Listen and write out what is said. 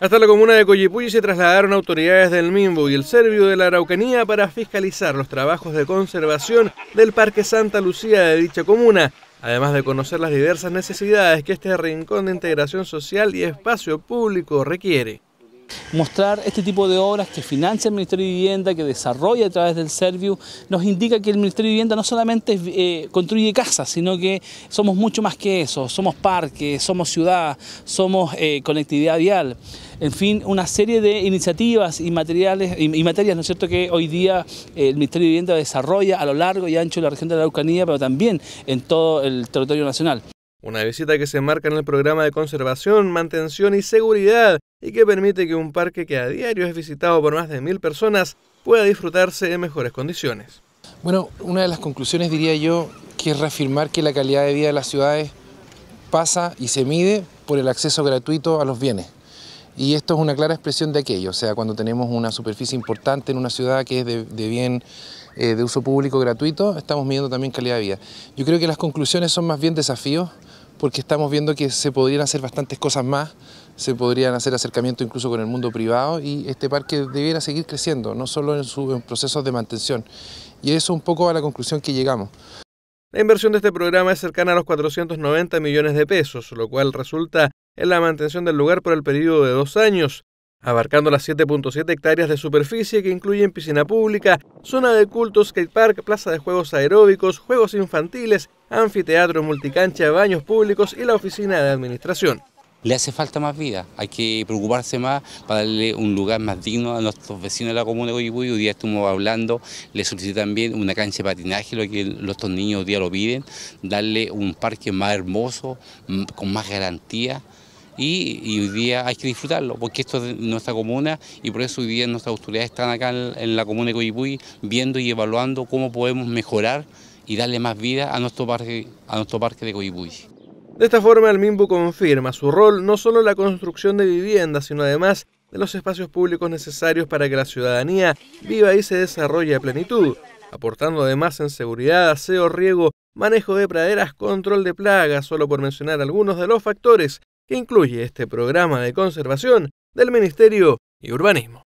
Hasta la comuna de Coyipulli se trasladaron autoridades del Mimbo y el Servio de la Araucanía para fiscalizar los trabajos de conservación del Parque Santa Lucía de dicha comuna, además de conocer las diversas necesidades que este rincón de integración social y espacio público requiere. Mostrar este tipo de obras que financia el Ministerio de Vivienda, que desarrolla a través del Serviu, nos indica que el Ministerio de Vivienda no solamente eh, construye casas, sino que somos mucho más que eso, somos parques, somos ciudad, somos eh, conectividad vial en fin, una serie de iniciativas y materiales y, materias, ¿no es cierto?, que hoy día eh, el Ministerio de Vivienda desarrolla a lo largo y ancho de la región de la Araucanía, pero también en todo el territorio nacional. Una visita que se marca en el programa de conservación, mantención y seguridad y que permite que un parque que a diario es visitado por más de mil personas pueda disfrutarse en mejores condiciones. Bueno, una de las conclusiones diría yo que es reafirmar que la calidad de vida de las ciudades pasa y se mide por el acceso gratuito a los bienes. Y esto es una clara expresión de aquello, o sea, cuando tenemos una superficie importante en una ciudad que es de, bien eh, de uso público gratuito, estamos midiendo también calidad de vida. Yo creo que las conclusiones son más bien desafíos porque estamos viendo que se podrían hacer bastantes cosas más, se podrían hacer acercamientos incluso con el mundo privado y este parque debiera seguir creciendo, no solo en sus procesos de mantención. Y eso un poco a la conclusión que llegamos. La inversión de este programa es cercana a los 490 millones de pesos, lo cual resulta en la mantención del lugar por el periodo de dos años, abarcando las 7.7 hectáreas de superficie que incluyen piscina pública, zona de culto, park, plaza de juegos aeróbicos, juegos infantiles, anfiteatro multicancha, baños públicos y la oficina de administración. Le hace falta más vida, hay que preocuparse más para darle un lugar más digno a nuestros vecinos de la comuna de Coyipuy. Hoy día estuvimos hablando, le solicitan bien una cancha de patinaje, lo que estos niños hoy día lo viven darle un parque más hermoso, con más garantía y, hoy día hay que disfrutarlo, porque esto es nuestra comuna y por eso hoy día nuestras autoridades están acá en, la comuna de Coyipuy viendo y evaluando cómo podemos mejorar y darle más vida a nuestro parque, a nuestro parque de Coyipuy. De esta forma, el MIMBU confirma su rol no solo en la construcción de viviendas, sino además de los espacios públicos necesarios para que la ciudadanía viva y se desarrolle a plenitud, aportando además en seguridad, aseo, riego, manejo de praderas, control de plagas, solo por mencionar algunos de los factores que incluye este programa de conservación del Ministerio y Urbanismo.